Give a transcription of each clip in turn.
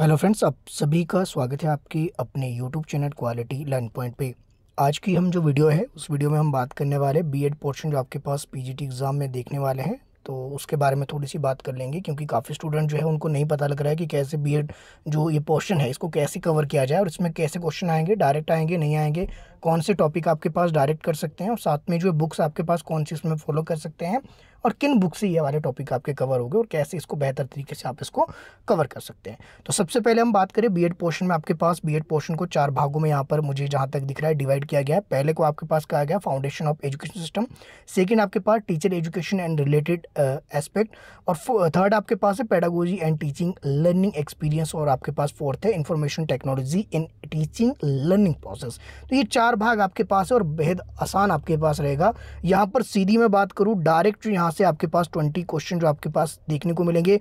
hello friends आप सभी का स्वागत है आपके अपने YouTube channel quality learn point पे आज की हम जो वीडियो है उस वीडियो में हम बात करने वाले हैं बीएड पोर्शन जो आपके पास पीजीटी एग्ज़ाम में देखने वाले हैं तो उसके बारे में थोड़ी सी बात कर लेंगे क्योंकि काफ़ी स्टूडेंट जो है उनको नहीं पता लग रहा है कि कैसे बी जो ये पोर्शन है इसको कैसे कवर किया जाए और इसमें कैसे क्वेश्चन आएंगे डायरेक्ट आएंगे नहीं आएंगे कौन से टॉपिक आपके पास डायरेक्ट कर सकते हैं और साथ में जो बुक्स आपके पास कौन सी इसमें फॉलो कर सकते हैं और किन बुक से ये वाले टॉपिक आपके कवर हो गए और कैसे इसको बेहतर तरीके से आप इसको कवर कर सकते हैं तो सबसे पहले हम बात करें बी पोर्शन में आपके पास बी पोर्शन को चार भागों में यहाँ पर मुझे जहाँ तक दिख रहा है डिवाइड किया गया है पहले को आपके पास कहा गया foundation of education system second आपके पास teacher education and related aspect और थर्ड आपके पास है pedagogy and teaching learning experience और आपके पास फोर्थ है information technology in teaching learning process तो ये चार भाग आपके पास है और बेहद आसान आपके पास रहेगा यहाँ पर सीधी मैं बात करूँ डायरेक्ट यहाँ यहाँ से आपके पास ट्वेंटी क्वेश्चन जो आपके पास देखने को मिलेंगे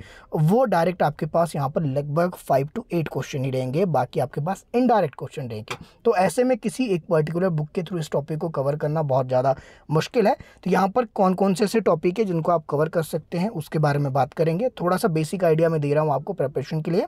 वो डायरेक्ट आपके पास यहाँ पर लगभग फाइव टू एट क्वेश्चन ही रहेंगे बाकी आपके पास इनडायरेक्ट क्वेश्चन रहेंगे तो ऐसे में किसी एक पर्टिकुलर बुक के थ्रू इस टॉपिक को कवर करना बहुत ज़्यादा मुश्किल है तो यहाँ पर कौन कौन से ऐसे टॉपिक है जिनको आप कवर कर सकते हैं उसके बारे में बात करेंगे थोड़ा सा बेसिक आइडिया मैं दे रहा हूँ आपको प्रेपरेशन के लिए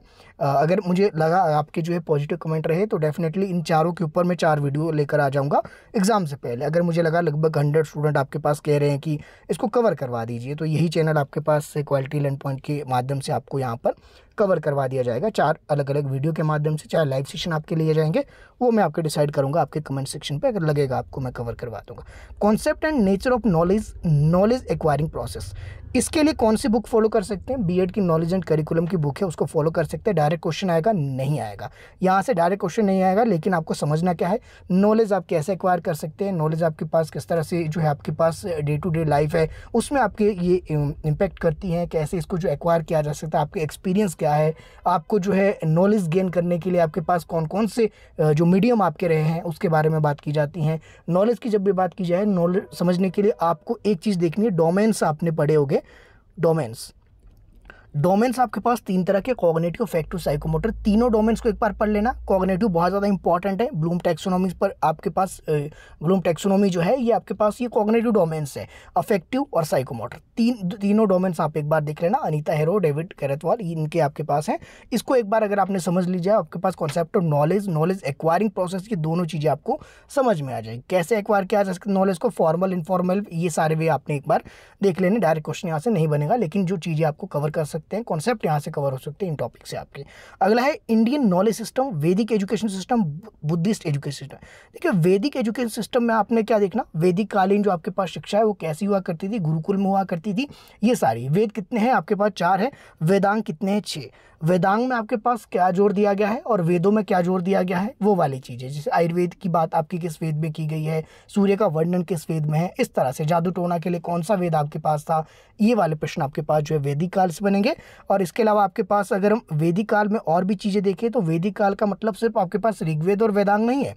अगर मुझे लगा आपके जो है पॉजिटिव कमेंट रहे तो डेफिनेटली इन चारों के ऊपर मैं चार वीडियो लेकर आ जाऊँगा एग्ज़ाम से पहले अगर मुझे लगा लगभग हंड्रेड स्टूडेंट आपके पास कह रहे हैं कि इसको कवर कर करवा दीजिए तो यही चैनल आपके पास क्वालिटी लैंड पॉइंट के माध्यम से आपको यहाँ पर कवर करवा दिया जाएगा चार अलग अलग वीडियो के माध्यम से चार लाइव सेशन आपके लिए जाएंगे वो मैं आपके डिसाइड करूंगा आपके कमेंट सेक्शन पर अगर लगेगा आपको मैं कवर करवा दूँगा concept and nature of knowledge knowledge acquiring process इसके लिए कौन सी बुक फॉलो कर सकते हैं बीएड की नॉलेज एंड करिकुलम की बुक है उसको फॉलो कर सकते हैं डायरेक्ट क्वेश्चन आएगा नहीं आएगा यहाँ से डायरेक्ट क्वेश्चन नहीं आएगा लेकिन आपको समझना क्या है नॉलेज आप कैसे एक्वायर कर सकते हैं नॉलेज आपके पास किस तरह से जो है आपके पास डे टू डे लाइफ है उसमें आपके ये इम्पैक्ट करती हैं कैसे इसको जो एक्वायर किया जा सकता है आपके एक्सपीरियंस क्या क्या है आपको जो है नॉलेज गेन करने के लिए आपके पास कौन कौन से जो मीडियम आपके रहे हैं उसके बारे में बात की जाती हैं नॉलेज की जब भी बात की जाए नॉलेज समझने के लिए आपको एक चीज़ देखनी है डोमेंस आपने पढ़े होंगे डोमेन्स डोमेन्स आपके पास तीन तरह के कॉग्नेटिव फैक्टिव साइकोमोटर तीनों डोमेन्स को एक बार पढ़ लेना कॉग्नेटिव बहुत ज़्यादा इंपॉर्टेंट है ब्लूम टेक्सोनॉमी पर आपके पास ब्लूम टेक्सोनॉमी जो है ये आपके पास ये कॉग्नेटिव डोमेन्स है अफेक्टिव और साइकोमोटर तीन तीनों डोमेन्स आप एक बार देख लेना अनिता हेरो डेविड कैरेतवाल इनके आपके पास हैं इसको एक बार अगर आपने समझ लीजिए आपके पास concept of knowledge knowledge acquiring process की दोनों चीज़ें आपको समझ में आ जाएगी कैसे एक्वायर किया जा सकता नॉलेज को फॉर्मल इनफॉर्मल ये सारे वे आपने एक बार देख लेने डायरेक्ट क्वेश्चन यहाँ से नहीं बनेगा लेकिन जो चीज़ें आपको कवर कर सकते सकते हैं कॉन्सेप्ट यहाँ से कवर हो सकते हैं इन टॉपिक से आपके अगला है Indian knowledge system Vedic education system Buddhist education system देखिए वैदिक एजुकेशन सिस्टम में आपने क्या देखना वैदिक कालीन जो आपके पास शिक्षा है वो कैसी हुआ करती थी गुरुकुल में हुआ करती थी ये सारी वेद कितने हैं आपके पास चार है वेदांग कितने हैं छः वेदांग में आपके पास क्या जोर दिया गया है और वेदों में क्या जोर दिया गया है वो वाली चीज़ें जैसे आयुर्वेद की बात आपकी किस वेद में की गई है सूर्य का वर्णन किस वेद में है इस तरह से जादू टोना के लिए कौन सा वेद आपके पास था ये वाले प्रश्न आपके पास जो है वैदिक काल से बनेंगे और इसके अलावा आपके पास अगर हम वैदिक काल में और भी चीज़ें देखें तो वैदिक काल का मतलब सिर्फ आपके पास ऋग्वेद और वेदांग नहीं है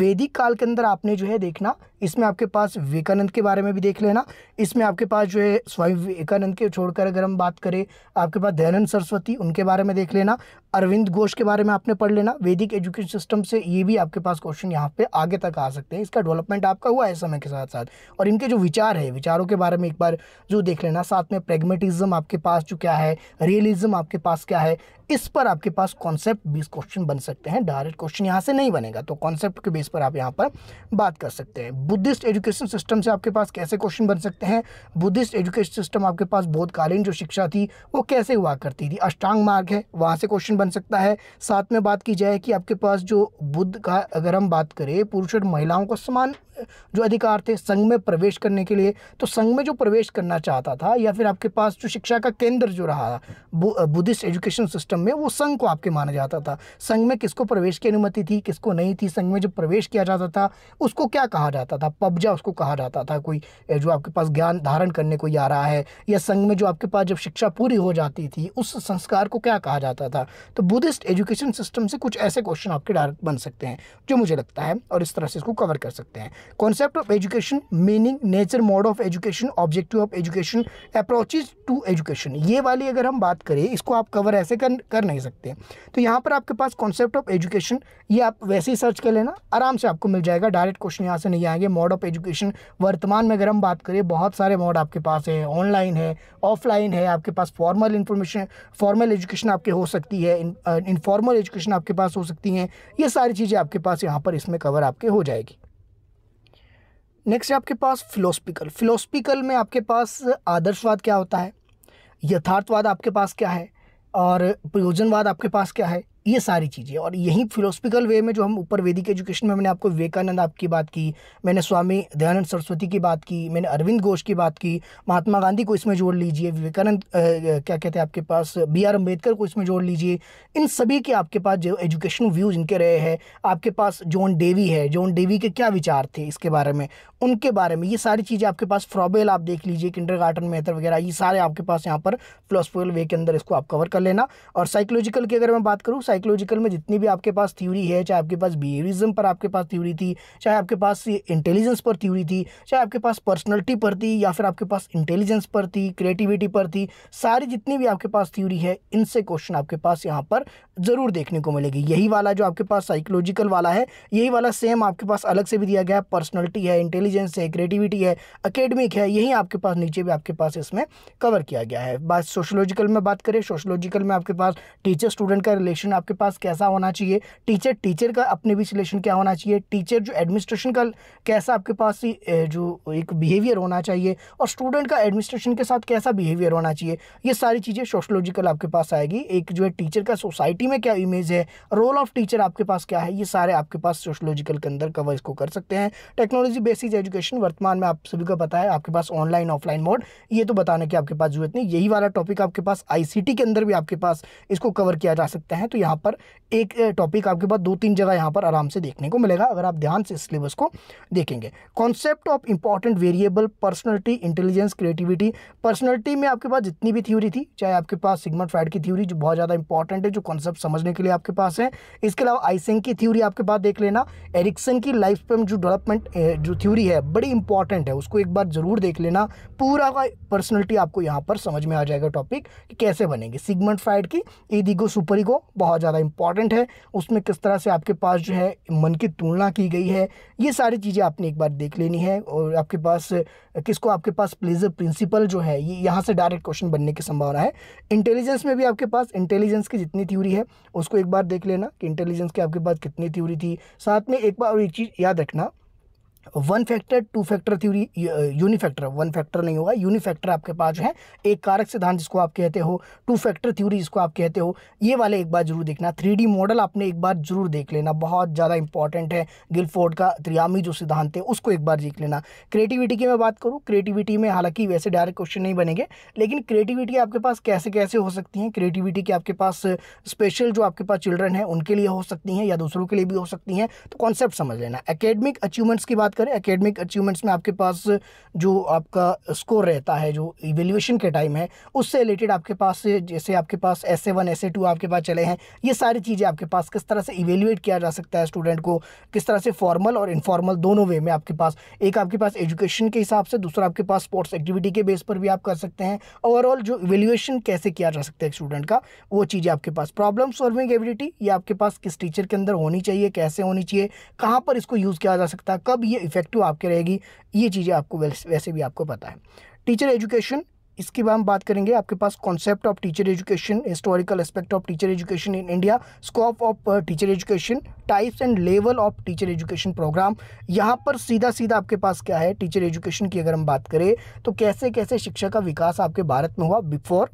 वैदिक काल के अंदर आपने जो है देखना इसमें आपके पास विवेकानंद के बारे में भी देख लेना इसमें आपके पास जो है स्वामी विवेकानंद के छोड़कर अगर हम बात करें आपके पास दयानंद सरस्वती उनके बारे में देख लेना अरविंद घोष के बारे में आपने पढ़ लेना वैदिक एजुकेशन सिस्टम से ये भी आपके पास क्वेश्चन यहाँ पे आगे तक आ सकते हैं इसका डेवलपमेंट आपका हुआ है समय के साथ साथ और इनके जो विचार है विचारों के बारे में एक बार जो देख लेना साथ में प्रेगमेटिज्म आपके पास जो क्या है रियलिज्म आपके पास क्या है इस पर आपके पास कॉन्सेप्ट बेस क्वेश्चन बन सकते हैं डायरेक्ट क्वेश्चन यहाँ से नहीं बनेगा तो कॉन्सेप्ट के बेस पर आप यहाँ पर बात कर सकते हैं बुद्धिस्ट एजुकेशन सिस्टम से आपके पास कैसे क्वेश्चन बन सकते हैं बुद्धिस्ट एजुकेशन सिस्टम आपके पास बोधकालीन जो शिक्षा थी वो कैसे हुआ करती थी अष्टांग मार्ग है वहाँ से क्वेश्चन बन सकता है साथ में बात की जाए कि आपके पास जो बुद्ध का अगर हम बात करें पुरुष और महिलाओं को समान जो अधिकार थे संघ में प्रवेश करने के लिए तो संघ में जो प्रवेश करना चाहता था या फिर आपके पास जो शिक्षा का केंद्र जो रहा बुद्धिस्ट एजुकेशन सिस्टम सिस्टम में वो संघ को आपके माना जाता था संघ में किसको प्रवेश की अनुमति थी किसको नहीं थी संघ में जो प्रवेश किया जाता था उसको क्या कहा जाता था पबजा उसको कहा जाता था कोई जो आपके पास ज्ञान धारण करने कोई आ रहा है या संघ में जो आपके पास जब शिक्षा पूरी हो जाती थी उस संस्कार को क्या कहा जाता था तो बुद्धिस्ट एजुकेशन सिस्टम से कुछ ऐसे क्वेश्चन आपके डायरेक्ट बन सकते हैं जो मुझे लगता है और इस तरह से इसको कवर कर सकते हैं concept of education meaning nature mode of education objective of education approaches to education ये वाली अगर हम बात करें इसको आप कवर ऐसे कर कर नहीं सकते तो यहाँ पर आपके पास कॉन्सेप्ट ऑफ एजुकेशन ये आप वैसे ही सर्च कर लेना आराम से आपको मिल जाएगा डायरेक्ट क्वेश्चन यहाँ से नहीं आएंगे मॉड ऑफ एजुकेशन वर्तमान में अगर हम बात करें बहुत सारे मॉड आपके पास है ऑनलाइन है ऑफलाइन है आपके पास फॉर्मल इंफॉर्मेशन फॉर्मल एजुकेशन आपके हो सकती है इनफॉर्मल एजुकेशन uh, आपके पास हो सकती हैं ये सारी चीज़ें आपके पास यहाँ पर इसमें कवर आपके हो जाएगी नेक्स्ट है आपके पास फिलोसफिकल फिलोसफिकल में आपके पास आदर्शवाद क्या होता है यथार्थवाद आपके पास क्या है और प्रयोजनवाद आपके पास क्या है ये सारी चीज़ें और यही फिलोसफिकल वे में जो हम ऊपर वैदिक एजुकेशन में मैंने आपको विवेकानंद आपकी बात की मैंने स्वामी दयानंद सरस्वती की बात की मैंने अरविंद घोष की बात की महात्मा गांधी को इसमें जोड़ लीजिए विवेकानंद क्या कहते हैं आपके पास बी आर अम्बेडकर को इसमें जोड़ लीजिए इन सभी के आपके पास जो एजुकेशनल व्यूज़ इनके रहे हैं आपके पास जॉन डेवी है जॉन डेवी के क्या विचार थे इसके बारे में उनके बारे में ये सारी चीज़ें आपके पास फ्रॉबेल आप देख लीजिए किंडर गार्टन मेहतर वगैरह ये सारे आपके पास यहाँ पर फिलोसफिकल वे के अंदर इसको आप कवर कर लेना और साइकोलॉजिकल की अगर मैं बात करूँ साइकोलॉजिकल में जितनी भी आपके पास थ्योरी है चाहे आपके पास बिहेवियरिज्म पर आपके पास थ्योरी थी चाहे आपके पास इंटेलिजेंस पर थ्योरी थी चाहे आपके पास पर्सनलिटी पर थी या फिर आपके पास इंटेलिजेंस पर थी क्रिएटिविटी पर थी सारी जितनी भी आपके पास थ्योरी है इनसे क्वेश्चन आपके पास यहाँ पर ज़रूर देखने को मिलेगी यही वाला जो आपके पास साइकोलॉजिकल वाला है यही वाला सेम आपके पास अलग से भी दिया गया है पर्सनलिटी है इंटेलिजेंस है क्रिएटिविटी है अकेडमिक है यही आपके पास नीचे भी आपके पास इसमें कवर किया गया है बात सोशोलॉजिकल में बात करें सोशोलॉजिकल में आपके पास टीचर स्टूडेंट का रिलेशन आप आपके पास कैसा होना चाहिए टीचर टीचर का अपने भी रिलेशन क्या होना चाहिए टीचर जो एडमिनिस्ट्रेशन का कैसा आपके पास जो एक बिहेवियर होना चाहिए और स्टूडेंट का एडमिनिस्ट्रेशन के साथ कैसा बिहेवियर होना चाहिए ये सारी चीज़ें सोशलॉजिकल आपके पास आएगी एक जो है टीचर का सोसाइटी में क्या इमेज है रोल ऑफ टीचर आपके पास क्या है ये सारे आपके पास सोशलॉजिकल के अंदर कवर इसको कर सकते हैं टेक्नोलॉजी बेसिस एजुकेशन वर्तमान में आप सभी को पता है आपके पास ऑनलाइन ऑफलाइन मोड ये तो बताने की आपके पास जरूरत नहीं यही वाला टॉपिक आपके पास आईसीटी के अंदर भी आपके पास इसको कवर किया जा सकता है तो यहाँ यहाँ पर एक टॉपिक आपके पास दो तीन जगह यहाँ पर आराम से देखने को मिलेगा अगर आप ध्यान से सिलेबस को देखेंगे concept of important variable personality intelligence creativity personality में आपके पास जितनी भी थ्योरी थी चाहे आपके पास सिगमंड फ्राइड की थ्योरी जो बहुत ज़्यादा इंपॉर्टेंट है जो कॉन्सेप्ट समझने के लिए आपके पास है इसके अलावा आइसेंग की थ्योरी आपके पास देख लेना एरिक्सन की लाइफ पे जो डेवलपमेंट जो थ्योरी है बड़ी इंपॉर्टेंट है उसको एक बार ज़रूर देख लेना पूरा का पर्सनलिटी आपको यहाँ पर समझ में आ जाएगा टॉपिक कैसे बनेंगे सिगमंड फ्राइड की ईदिगो सुपरिगो बहुत बहुत ज़्यादा इंपॉर्टेंट है उसमें किस तरह से आपके पास जो है मन की तुलना की गई है ये सारी चीज़ें आपने एक बार देख लेनी है और आपके पास किसको आपके पास प्लेजर प्रिंसिपल जो है ये यहाँ से डायरेक्ट क्वेश्चन बनने की संभावना है इंटेलिजेंस में भी आपके पास इंटेलिजेंस की जितनी थ्योरी है उसको एक बार देख लेना कि इंटेलिजेंस की आपके पास कितनी थ्योरी थी साथ में एक बार और एक चीज़ याद रखना one factor two factor theory unifactor one factor नहीं होगा यूनिफैक्टर आपके पास जो है एक कारक सिद्धांत जिसको आप कहते हो टू फैक्टर थ्योरी जिसको आप कहते हो ये वाले एक बार जरूर देखना थ्री मॉडल आपने एक बार जरूर देख लेना बहुत ज़्यादा इंपॉर्टेंट है गिलफोर्ड का त्रियामी जो सिद्धांत है उसको एक बार देख लेना क्रिएटिविटी की मैं बात करूँ क्रिएटिविटी में हालांकि वैसे डायरेक्ट क्वेश्चन नहीं बनेंगे लेकिन क्रिएटिविटी आपके पास कैसे कैसे हो सकती हैं क्रिएटिविटी के आपके पास स्पेशल जो आपके पास चिल्ड्रन है उनके लिए हो सकती हैं या दूसरों के लिए भी हो सकती हैं तो कॉन्सेप्ट समझ लेना अकेडमिक अचीवमेंट्स की बात करें एकेडमिक अचीवमेंट्स में आपके पास जो आपका स्कोर रहता है जो इवेल्यूशन के टाइम है उससे रिलेटेड आपके पास जैसे आपके पास S A one S A two आपके पास चले हैं ये सारी चीज़ें आपके पास किस तरह से इवेल्यूएट किया जा सकता है स्टूडेंट को किस तरह से फॉर्मल और इनफॉर्मल दोनों वे में आपके पास एक आपके पास एजुकेशन के हिसाब से दूसरा आपके पास स्पोर्ट्स एक्टिविटी के बेस पर भी आप कर सकते हैं ओवरऑल जो इवेल्यूएशन कैसे किया जा सकता है स्टूडेंट का वो चीज़ें आपके पास प्रॉब्लम सॉल्विंग एबिलिटी ये आपके पास किस टीचर के अंदर होनी चाहिए कैसे होनी चाहिए कहाँ पर इसको यूज़ किया जा सकता है कब ये इफेक्टिव तो आपके रहेगी ये चीज़ें आपको वैसे भी आपको पता है टीचर एजुकेशन इसके भी हम बात करेंगे आपके पास concept of teacher education historical aspect of teacher education in India scope of teacher education types and level of teacher education program यहाँ पर सीधा सीधा आपके पास क्या है टीचर एजुकेशन की अगर हम बात करें तो कैसे कैसे शिक्षा का विकास आपके भारत में हुआ बिफोर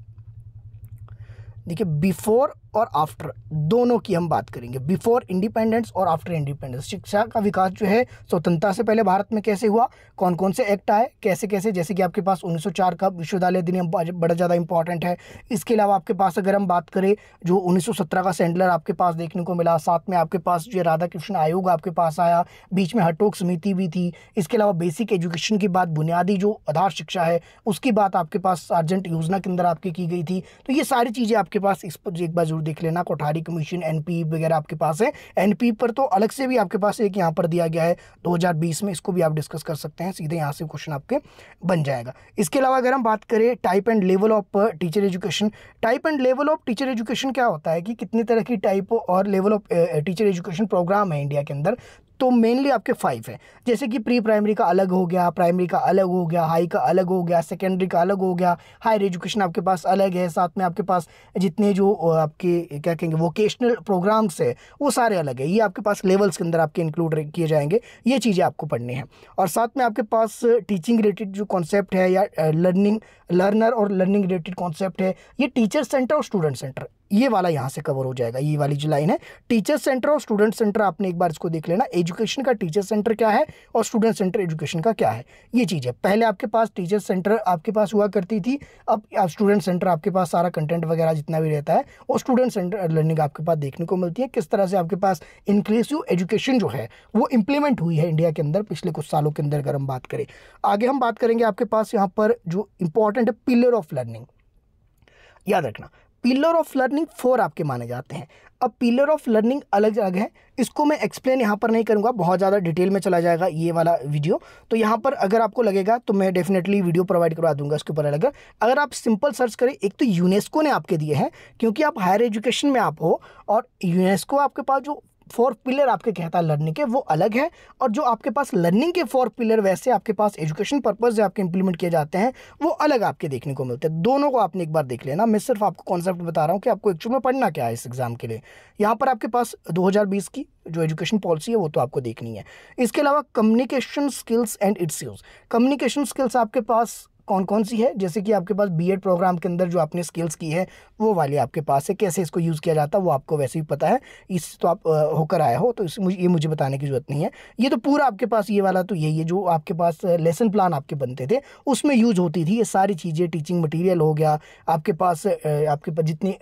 देखिए बिफोर और आफ्टर दोनों की हम बात करेंगे बिफोर इंडिपेंडेंस और आफ्टर इंडिपेंडेंस शिक्षा का विकास जो है स्वतंत्रता से पहले भारत में कैसे हुआ कौन कौन से एक्ट आए कैसे कैसे जैसे कि आपके पास 1904 का विश्वविद्यालय अधिनियम बड़ा ज़्यादा इंपॉर्टेंट है इसके अलावा आपके पास अगर हम बात करें जो उन्नीस का सेंडलर आपके पास देखने को मिला साथ में आपके पास जो राधा कृष्ण आयोग आपके पास आया बीच में हटोक समिति भी थी इसके अलावा बेसिक एजुकेशन की बात बुनियादी जो आधार शिक्षा है उसकी बात आपके पास सार्जेंट योजना के अंदर आपकी की गई थी तो ये सारी चीज़ें आपके पास इस पर एक बार जरूर देख लेना कोठारी कमीशन एन वगैरह आपके पास है एन पर तो अलग से भी आपके पास एक यहाँ पर दिया गया है 2020 में इसको भी आप डिस्कस कर सकते हैं सीधे यहाँ से क्वेश्चन आपके बन जाएगा इसके अलावा अगर हम बात करें type and level of teacher education type and level of teacher education क्या होता है कि कितने तरह की टाइप और level of teacher education program है इंडिया के अंदर तो मेनली आपके फाइव है जैसे कि प्री प्राइमरी का अलग हो गया प्राइमरी का अलग हो गया हाई का अलग हो गया सेकेंडरी का अलग हो गया हायर एजुकेशन आपके पास अलग है साथ में आपके पास जितने जो आपके क्या कहेंगे वोकेशनल प्रोग्राम्स है वो सारे अलग है ये आपके पास लेवल्स के अंदर आपके इंक्लूड किए जाएंगे ये चीज़ें आपको पढ़नी है और साथ में आपके पास टीचिंग रिलेटेड जो कॉन्सेप्ट है या लर्निंग लर्नर और लर्निंग रिलेटेड कॉन्सेप्ट है ये टीचर सेंटर और स्टूडेंट सेंटर ये वाला यहाँ से कवर हो जाएगा ये वाली जो लाइन है टीचर सेंटर और स्टूडेंट सेंटर आपने एक बार इसको देख लेना एजुकेशन का टीचर सेंटर क्या है और स्टूडेंट सेंटर एजुकेशन का क्या है ये चीज़ है पहले आपके पास टीचर सेंटर आपके पास हुआ करती थी अब स्टूडेंट सेंटर आपके पास सारा कंटेंट वगैरह जितना भी रहता है और स्टूडेंट सेंटर लर्निंग आपके पास देखने को मिलती है किस तरह से आपके पास इंक्लूसिव एजुकेशन जो है वो इम्प्लीमेंट हुई है इंडिया के अंदर पिछले कुछ सालों के अंदर अगर हम बात करें आगे हम बात करेंगे आपके पास यहाँ पर जो इंपॉर्टेंट है पिलर ऑफ लर्निंग याद रखना पिलर ऑफ लर्निंग फोर आपके माने जाते हैं अब पिलर ऑफ लर्निंग अलग अलग है इसको मैं एक्सप्लेन यहाँ पर नहीं करूँगा बहुत ज़्यादा डिटेल में चला जाएगा ये वाला वीडियो तो यहाँ पर अगर आपको लगेगा तो मैं डेफिनेटली वीडियो प्रोवाइड करवा दूंगा इसके ऊपर अलग अगर आप सिंपल सर्च करें एक तो यूनेस्को ने आपके दिए हैं क्योंकि आप हायर एजुकेशन में आप हो और यूनेस्को आपके पास जो फोर पिलर आपके कहता है लर्निंग के वो अलग है और जो आपके पास लर्निंग के फोर पिलर वैसे आपके पास एजुकेशन पर्पज़ आपके इंप्लीमेंट किए जाते हैं वो अलग आपके देखने को मिलते हैं दोनों को आपने एक बार देख लेना मैं सिर्फ आपको कॉन्सेप्ट बता रहा हूँ कि आपको एक्चुअल में पढ़ना क्या है इस एग्ज़ाम के लिए यहाँ पर आपके पास दो की जो एजुकेशन पॉलिसी है वो तो आपको देखनी है इसके अलावा communication skills and its use communication skills आपके पास कौन कौन सी है जैसे कि आपके पास बीएड प्रोग्राम के अंदर जो आपने स्किल्स की है वो वाली आपके पास है कैसे इसको यूज़ किया जाता है वो आपको वैसे भी पता है इस तो आप होकर आए हो तो इस मुझे ये मुझे बताने की ज़रूरत नहीं है ये तो पूरा आपके पास ये वाला तो यही है जो आपके पास लेसन प्लान आपके बनते थे उसमें यूज होती थी ये सारी चीज़ें टीचिंग मटीरियल हो गया आपके पास आपके पास जितनी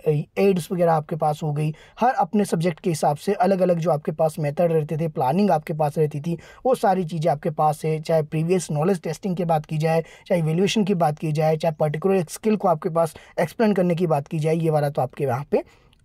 एड्स वगैरह आपके पास हो गई हर अपने सब्जेक्ट के हिसाब से अलग अलग जो आपके पास मेथड रहते थे प्लानिंग आपके पास रहती थी वो सारी चीज़ें आपके पास है चाहे प्रीवियस नॉलेज टेस्टिंग की बात की जाए चाहे वैल्यूएशन क्वेश्चन की बात की जाए चाहे पर्टिकुलर एक स्किल को आपके पास एक्सप्लेन करने की बात की जाए ये वाला तो आपके यहाँ पे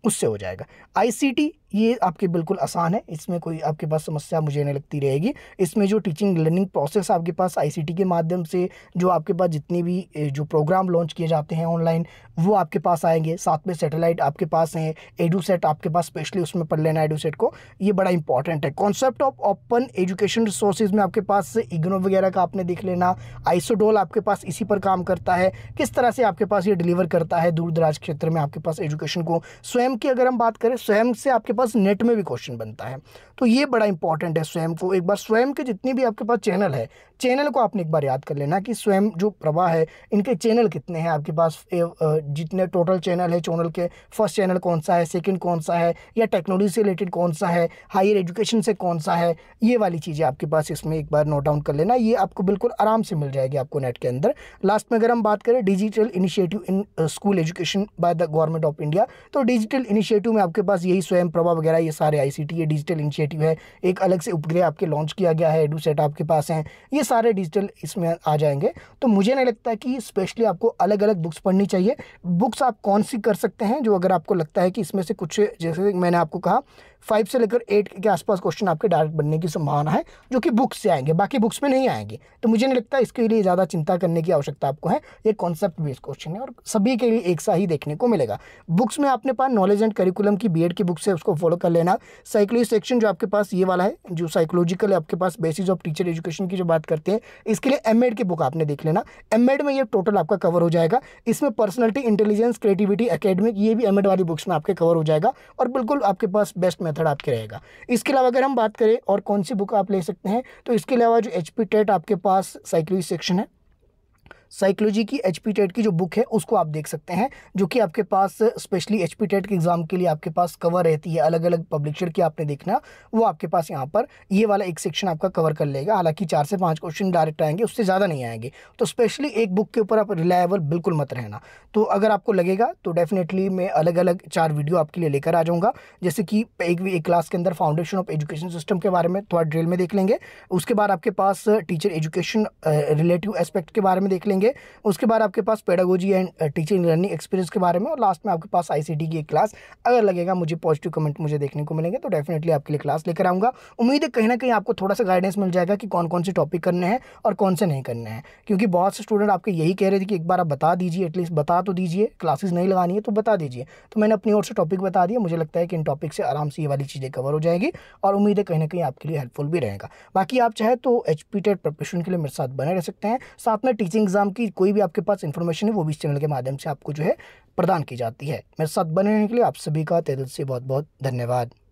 उससे हो जाएगा आईसीटी ये आपके बिल्कुल आसान है इसमें कोई आपके पास समस्या मुझे नहीं लगती रहेगी इसमें जो टीचिंग लर्निंग प्रोसेस आपके पास आईसीटी के माध्यम से जो आपके पास जितने भी जो प्रोग्राम लॉन्च किए जाते हैं ऑनलाइन वो आपके पास आएंगे साथ में सैटेलाइट आपके पास हैं एडू सेट आपके पास स्पेशली उसमें पढ़ लेना एडू सेट को ये बड़ा इंपॉर्टेंट है concept of open education resources में आपके पास इग्नो वगैरह का आपने देख लेना आइसोडोल आपके पास इसी पर काम करता है किस तरह से आपके पास ये डिलीवर करता है दूर दराज क्षेत्र में आपके पास एजुकेशन को स्वयं की अगर हम बात करें स्वयं से आपके पास नेट में भी क्वेश्चन बनता है तो ये बड़ा इंपॉर्टेंट है स्वयं को एक बार स्वयं के जितने भी आपके पास चैनल है चैनल को आपने एक बार याद कर लेना कि स्वयं जो प्रवाह है इनके चैनल कितने हैं आपके पास जितने टोटल चैनल है चैनल के फर्स्ट चैनल कौन सा है सेकंड कौन सा है या टेक्नोलॉजी से रिलेटेड कौन सा है हायर एजुकेशन से कौन सा है ये वाली चीज़ें आपके पास इसमें एक बार नोट डाउन कर लेना ये आपको बिल्कुल आराम से मिल जाएगी आपको नेट के अंदर लास्ट में अगर हम बात करें digital initiative in school education by the government of India तो डिजिटल इनिशिएटिव में आपके पास यही स्वयं प्रभा वगैरह ये सारे आई सी डिजिटल इनिशिएटिव है एक अलग से उपग्रह आपके लॉन्च किया गया है एडूसेट आपके पास हैं ये सारे डिजिटल इसमें आ जाएंगे तो मुझे नहीं लगता कि स्पेशली आपको अलग अलग बुक्स पढ़नी चाहिए बुक्स आप कौन सी कर सकते हैं जो अगर आपको लगता है कि इसमें से कुछ जैसे मैंने आपको कहा फाइव से लेकर एट के आसपास क्वेश्चन आपके डायरेक्ट बनने की संभावना है जो कि बुक्स से आएंगे बाकी बुक्स में नहीं आएंगे तो मुझे नहीं लगता इसके लिए ज़्यादा चिंता करने की आवश्यकता आपको है ये कॉन्सेप्ट बेस्ड क्वेश्चन है और सभी के लिए एक सा ही देखने को मिलेगा बुक्स में आपने पास नॉलेज एंड करिकुलम की बी की बुक्स है उसको फॉलो कर लेना साइकोलॉजी सेक्शन जो आपके पास ये वाला है जो साइकोलॉजिकल है आपके पास बेसिस ऑफ टीचर एजुकेशन की जो बात करते हैं इसके लिए एम की बुक आपने देख लेना एम में ये टोटल आपका कवर हो जाएगा इसमें पर्सनलिटी इंटेलिजेंस क्रिएटिविटी अकेडमिक ये भी एम वाली बुक्स में आपके कवर हो जाएगा और बिल्कुल आपके पास बेस्ट मेथड आपके रहेगा इसके अलावा अगर हम बात करें और कौन सी बुक आप ले सकते हैं तो इसके अलावा जो एच पी टेट आपके पास साइकिल सेक्शन है साइकोलॉजी की एच पी टेट की जो बुक है उसको आप देख सकते हैं जो कि आपके पास स्पेशली एच पी टेट के एग्ज़ाम के लिए आपके पास कवर रहती है अलग अलग पब्लिशर की आपने देखना वो आपके पास यहाँ पर ये वाला एक सेक्शन आपका कवर कर लेगा हालांकि चार से पाँच क्वेश्चन डायरेक्ट आएंगे उससे ज़्यादा नहीं आएंगे तो स्पेशली एक बुक के ऊपर आप रिलायबल बिल्कुल मत रहना तो अगर आपको लगेगा तो डेफिनेटली मैं अलग अलग चार वीडियो आपके लिए लेकर आ जाऊँगा जैसे कि एक एक क्लास के अंदर फाउंडेशन ऑफ एजुकेशन सिस्टम के बारे में थोड़ा ड्रिल में देख लेंगे उसके बाद आपके पास टीचर एजुकेशन रिलेटिव एस्पेक्ट के बारे में देख लेंगे देंगे उसके बाद आपके पास pedagogy and teaching learning experience के बारे में और लास्ट में आपके पास आई की एक क्लास अगर लगेगा मुझे पॉजिटिव कमेंट मुझे देखने को मिलेंगे तो डेफिनेटली आपके लिए क्लास लेकर आऊँगा उम्मीद है कहीं ना कहीं आपको थोड़ा सा गाइडेंस मिल जाएगा कि कौन कौन से टॉपिक करने हैं और कौन से नहीं करने हैं क्योंकि बहुत से स्टूडेंट आपके यही कह रहे थे कि एक बार आप बता दीजिए एटलीस्ट बता तो दीजिए क्लासेस नहीं लगानी है तो बता दीजिए तो मैंने अपनी ओर से टॉपिक बता दिया मुझे लगता है कि इन टॉपिक से आराम से ये वाली चीज़ें कवर हो जाएगी और उम्मीद है कहीं ना कहीं आपके लिए हेल्पफुल भी रहेगा बाकी आप चाहे तो एच पी e के लिए मेरे साथ बने रह सकते हैं साथ में टीचिंग एग्जाम नाम की कोई भी आपके पास इन्फॉर्मेशन है वो भी इस चैनल के माध्यम से आपको जो है प्रदान की जाती है मेरे साथ बने रहने के लिए आप सभी का तेजल से बहुत बहुत धन्यवाद